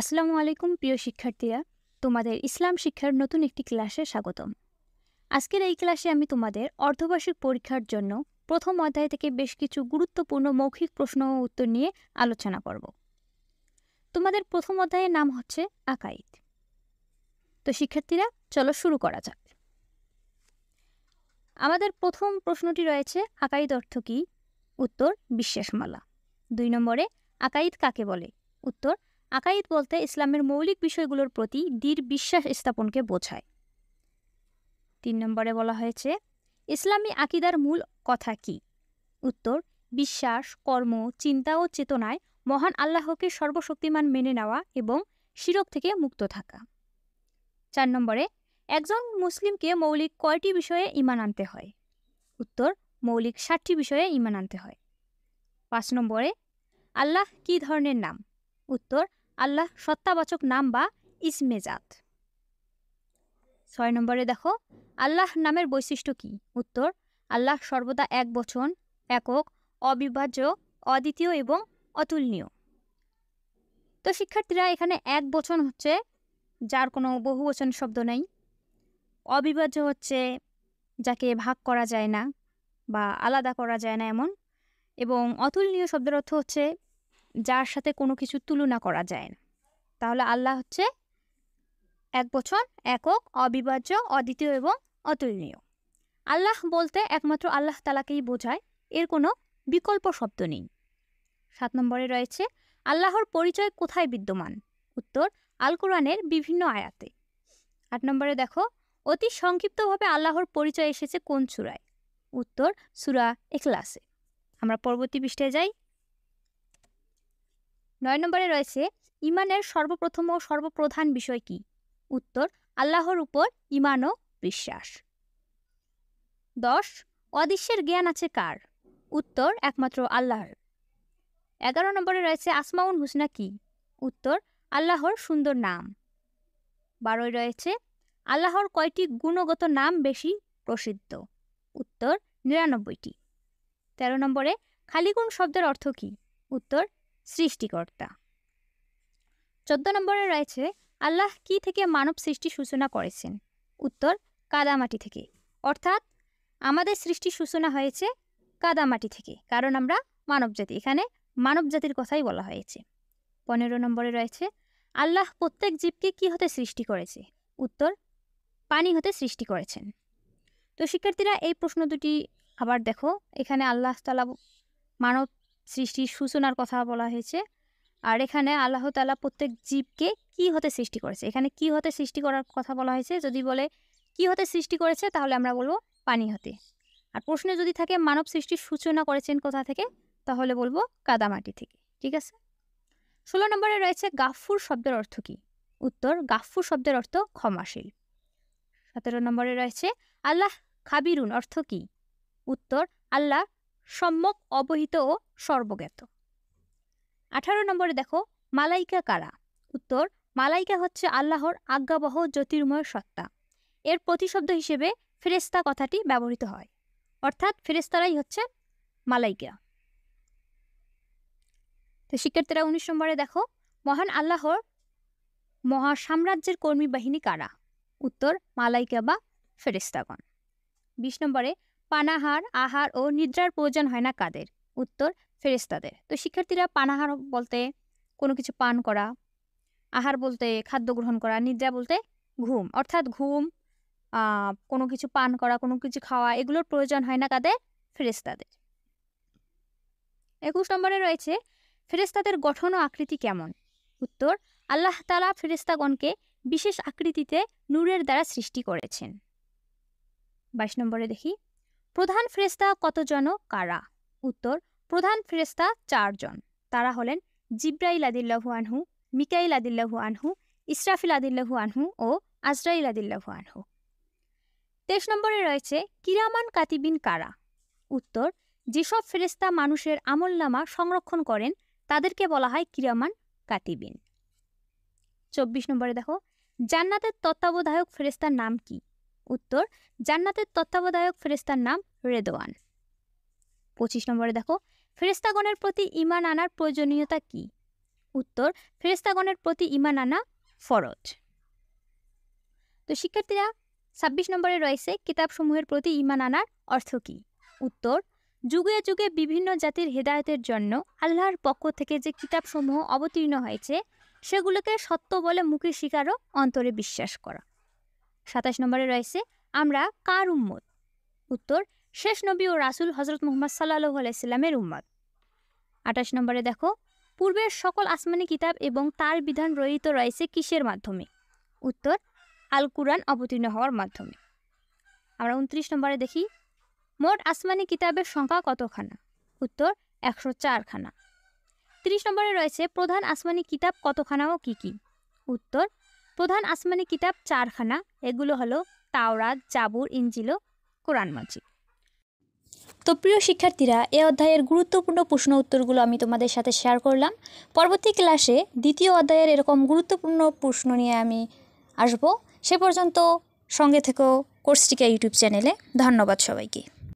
আসসালামু আলাইকুম প্রিয় শিক্ষার্থীরা তোমাদের ইসলাম শিক্ষার নতুন একটি ক্লাসে স্বাগতম আজকের এই ক্লাসে আমি তোমাদের অর্ধবার্ষিক পরীক্ষার জন্য প্রথম অধ্যায় থেকে বেশ কিছু গুরুত্বপূর্ণ মৌখিক প্রশ্ন ও উত্তর নিয়ে আলোচনা করব তোমাদের প্রথম অধ্যায়ের নাম হচ্ছে আকাইদ তো শিক্ষার্থীরা চলো শুরু করা যাক আমাদের প্রথম প্রশ্নটি রয়েছে আকাইদ অর্থ কী উত্তর বিশ্বাসমালা দুই নম্বরে আকাইদ কাকে বলে উত্তর আকাইদ বলতে ইসলামের মৌলিক বিষয়গুলোর প্রতি দৃঢ় বিশ্বাস স্থাপনকে বোঝায় তিন নম্বরে বলা হয়েছে ইসলামী আকিদার মূল কথা কি উত্তর বিশ্বাস কর্ম চিন্তা ও চেতনায় মহান আল্লাহকে সর্বশক্তিমান মেনে নেওয়া এবং শিরক থেকে মুক্ত থাকা চার নম্বরে একজন মুসলিমকে মৌলিক কয়টি বিষয়ে ইমান আনতে হয় উত্তর মৌলিক ষাটটি বিষয়ে ইমান আনতে হয় পাঁচ নম্বরে আল্লাহ কি ধরনের নাম উত্তর আল্লাহ সত্তাবাচক নাম বা ইসমেজাত ছয় নম্বরে দেখো আল্লাহ নামের বৈশিষ্ট্য কি উত্তর আল্লাহ সর্বদা এক বচন একক অবিভাজ্য অদ্বিতীয় এবং অতুলনীয় তো শিক্ষার্থীরা এখানে এক বচন হচ্ছে যার কোনো বহুবচন শব্দ নেই অবিভাজ্য হচ্ছে যাকে ভাগ করা যায় না বা আলাদা করা যায় না এমন এবং অতুলনীয় শব্দের অর্থ হচ্ছে যার সাথে কোনো কিছু তুলনা করা যায় না তাহলে আল্লাহ হচ্ছে এক বছর একক অবিভাজ্য অদ্বিতীয় এবং অতুলনীয় আল্লাহ বলতে একমাত্র আল্লাহ তালাকেই বোঝায় এর কোনো বিকল্প শব্দ নেই সাত নম্বরে রয়েছে আল্লাহর পরিচয় কোথায় বিদ্যমান উত্তর আল কোরআনের বিভিন্ন আয়াতে আট নম্বরে দেখো অতি সংক্ষিপ্তভাবে আল্লাহর পরিচয় এসেছে কোন চূড়ায় উত্তর সুরা এখলাসে আমরা পরবর্তী পৃষ্ঠায় যাই নয় নম্বরে রয়েছে ইমানের সর্বপ্রথম ও সর্বপ্রধান বিষয় কি উত্তর আল্লাহর উপর ইমান ও বিশ্বাস দশ অদৃশ্যের জ্ঞান আছে কার উত্তর একমাত্র আল্লাহর এগারো নম্বরে রয়েছে আসমাউন হুসনা কি উত্তর আল্লাহর সুন্দর নাম বারোই রয়েছে আল্লাহর কয়টি গুণগত নাম বেশি প্রসিদ্ধ উত্তর নিরানব্বইটি তেরো নম্বরে খালিগুণ শব্দের অর্থ কি উত্তর সৃষ্টিকর্তা চোদ্দ নম্বরে রয়েছে আল্লাহ কি থেকে মানব সৃষ্টি সূচনা করেছেন উত্তর কাদামাটি থেকে অর্থাৎ আমাদের সৃষ্টি সূচনা হয়েছে কাদামাটি থেকে কারণ আমরা মানবজাতি এখানে মানবজাতির কথাই বলা হয়েছে পনেরো নম্বরে রয়েছে আল্লাহ প্রত্যেক জীবকে কি হতে সৃষ্টি করেছে উত্তর পানি হতে সৃষ্টি করেছেন তো শিক্ষার্থীরা এই প্রশ্ন দুটি আবার দেখো এখানে আল্লাহ তালা মানব সৃষ্টির সূচনার কথা বলা হয়েছে আর এখানে আল্লাহ তালা প্রত্যেক জীবকে কি হতে সৃষ্টি করেছে এখানে কি হতে সৃষ্টি করার কথা বলা হয়েছে যদি বলে কি হতে সৃষ্টি করেছে তাহলে আমরা বলবো পানি হতে আর প্রশ্নে যদি থাকে মানব সৃষ্টির সূচনা করেছেন কোথা থেকে তাহলে বলবো কাদামাটি থেকে ঠিক আছে ষোলো নম্বরে রয়েছে গাফুর শব্দের অর্থ কী উত্তর গাফুর শব্দের অর্থ ক্ষমাশীল সতেরো নম্বরে রয়েছে আল্লাহ খাবিরুন অর্থ কী উত্তর আল্লাহ সম্যক অবহিত ও সর্বজ্ঞাত আঠারো নম্বরে দেখো মালাইকা কারা উত্তর মালাইকা হচ্ছে আল্লাহর আজ্ঞাবহ জ্যোতির্ময় সত্তা এর প্রতিশব্দ হিসেবে ফেরেস্তা কথাটি ব্যবহৃত হয় অর্থাৎ ফেরেস্তারাই হচ্ছে মালাইকা তো শিক্ষার্থীরা উনিশ নম্বরে দেখো মহান আল্লাহর মহা সাম্রাজ্যের কর্মী বাহিনী কারা উত্তর মালাইকা বা ফেরেস্তাগণ বিশ নম্বরে পানাহার আহার ও নিদ্রার প্রয়োজন হয় না কাদের উত্তর ফেরিস্তাদের তো শিক্ষার্থীরা পানাহার বলতে কোনো কিছু পান করা আহার বলতে খাদ্য গ্রহণ করা নিদ্রা বলতে ঘুম অর্থাৎ ঘুম কোনো কিছু পান করা কোনো কিছু খাওয়া এগুলোর প্রয়োজন হয় না কাদের ফেরিস্তাদের একুশ নম্বরে রয়েছে ফেরিস্তাদের গঠন ও আকৃতি কেমন উত্তর আল্লাহ তালা ফেরিস্তাগণকে বিশেষ আকৃতিতে নূরের দ্বারা সৃষ্টি করেছেন বাইশ নম্বরে দেখি প্রধান ফ্রেস্তা কতজন কারা উত্তর প্রধান ফ্রেস্তা চারজন তারা হলেন জিব্রাইল আদিল্লাহু আনহু মিকাইল আদিল্লাহু আনহু ইসরাফিল আদিল্লাহু আনহু ও আজরাইল আদিল্লাহু আনহু তেইশ নম্বরে রয়েছে কিরামান কাতিবিন কারা উত্তর যেসব ফেরেস্তা মানুষের আমলনামা সংরক্ষণ করেন তাদেরকে বলা হয় কিরামান কাতিবিন চব্বিশ নম্বরে দেখো জান্নাতের তত্ত্বাবধায়ক ফেরেস্তার নাম কি উত্তর জান্নাতের তত্ত্বাবধায়ক ফেরেস্তার নাম রেদোয়ান পঁচিশ নম্বরে দেখো ফেরিস্তাগণের প্রতি ইমান আনার প্রয়োজনীয়তা কি উত্তর ফেরিস্তাগণের প্রতি ইমান আনা ফরজ তো শিক্ষার্থীরা ছাব্বিশ নম্বরে রয়েছে কিতাবসমূহের প্রতি ইমান আনার অর্থ কি উত্তর যুগে যুগে বিভিন্ন জাতির হেদায়তের জন্য আল্লাহর পক্ষ থেকে যে কিতাবসমূহ অবতীর্ণ হয়েছে সেগুলোকে সত্য বলে মুখে স্বীকারও অন্তরে বিশ্বাস করা সাতাশ নম্বরে রয়েছে আমরা কার উম্মত উত্তর শেষ নবী ও রাসুল হজরত মোহাম্মদ সাল্লাহ আলাইস্লামের উম্মত আঠাশ নম্বরে দেখো পূর্বের সকল আসমানি কিতাব এবং তার বিধান রহিত রয়েছে কিসের মাধ্যমে উত্তর আল কুরআন অবতীর্ণ হওয়ার মাধ্যমে আমরা উনত্রিশ নম্বরে দেখি মোট আসমানি কিতাবের সংখ্যা কতখানা উত্তর একশো চারখানা ত্রিশ নম্বরে রয়েছে প্রধান আসমানি কিতাব কতখানা ও কী কী উত্তর প্রধান আসমানি কিতাব চারখানা এগুলো হলো তাওরাত জাবুর ইঞ্জিল কোরআন মাজিদ তো প্রিয় শিক্ষার্থীরা এ অধ্যায়ের গুরুত্বপূর্ণ প্রশ্ন উত্তরগুলো আমি তোমাদের সাথে শেয়ার করলাম পরবর্তী ক্লাসে দ্বিতীয় অধ্যায়ের এরকম গুরুত্বপূর্ণ প্রশ্ন নিয়ে আমি আসব সে পর্যন্ত সঙ্গে থেকেও কোর্সটিকা ইউটিউব চ্যানেলে ধন্যবাদ সবাইকে